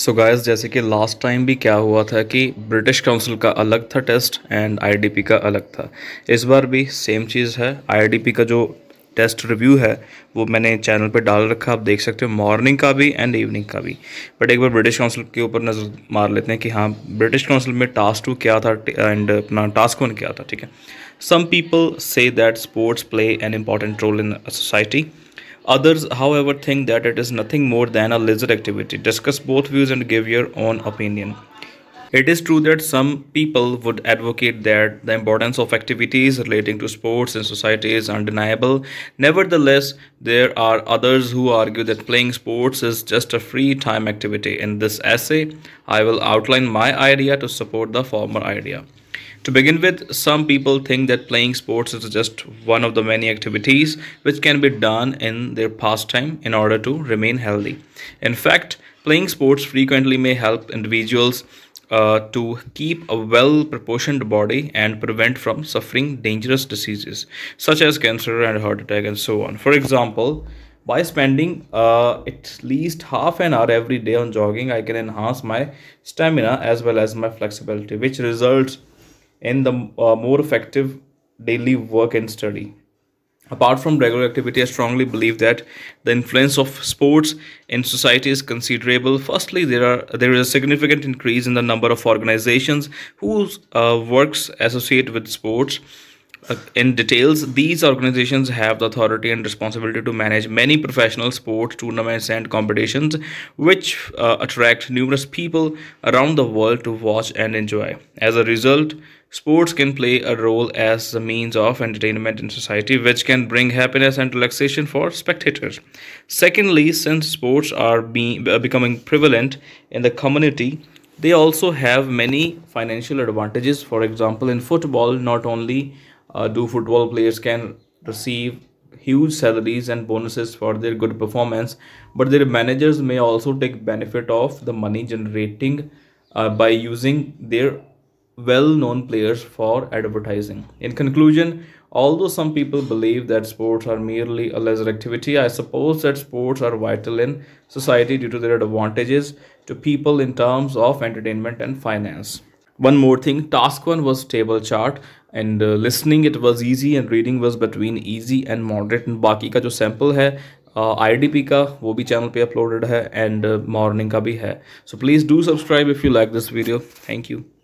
सो so guys जैसे कि last time भी क्या हुआ था कि ब्रिटिश काउंसिल का अलग था टेस्ट एंड आईडीपी का अलग था इस बार भी सेम चीज़ है आईडीपी का जो टेस्ट रिव्यू है वो मैंने चैनल पे डाल रखा आप देख सकते हो मॉर्निंग का भी एंड इवनिंग का भी बट एक बार ब्रिटिश काउंसिल के ऊपर नज़र मार लेते हैं कि हाँ ब्रिटिश काउंसिल में टास्क टू क्या था एंड अपना टास्क वन क्या था ठीक है some people say that sports play an important role in society Others, however, think that it is nothing more than a leisure activity. Discuss both views and give your own opinion. It is true that some people would advocate that the importance of activities relating to sports in society is undeniable. Nevertheless, there are others who argue that playing sports is just a free time activity. In this essay, I will outline my idea to support the former idea. To begin with, some people think that playing sports is just one of the many activities which can be done in their pastime in order to remain healthy. In fact, playing sports frequently may help individuals uh, to keep a well proportioned body and prevent from suffering dangerous diseases such as cancer and heart attack and so on. For example, by spending uh, at least half an hour every day on jogging, I can enhance my stamina as well as my flexibility, which results in the uh, more effective daily work and study. Apart from regular activity, I strongly believe that the influence of sports in society is considerable. Firstly, there are there is a significant increase in the number of organizations whose uh, works associate with sports uh, in details, these organizations have the authority and responsibility to manage many professional sports tournaments and competitions, which uh, attract numerous people around the world to watch and enjoy. As a result, sports can play a role as a means of entertainment in society, which can bring happiness and relaxation for spectators. Secondly, since sports are be- uh, becoming prevalent in the community, they also have many financial advantages. For example, in football, not only uh, do football players can receive huge salaries and bonuses for their good performance but their managers may also take benefit of the money generating uh, by using their well-known players for advertising in conclusion although some people believe that sports are merely a leisure activity i suppose that sports are vital in society due to their advantages to people in terms of entertainment and finance one more thing task one was table chart and listening it was easy and reading was between easy and moderate and बाकी का जो sample है IDP uh, का वो भी channel पे uploaded है and morning uh, का भी है so please do subscribe if you like this video thank you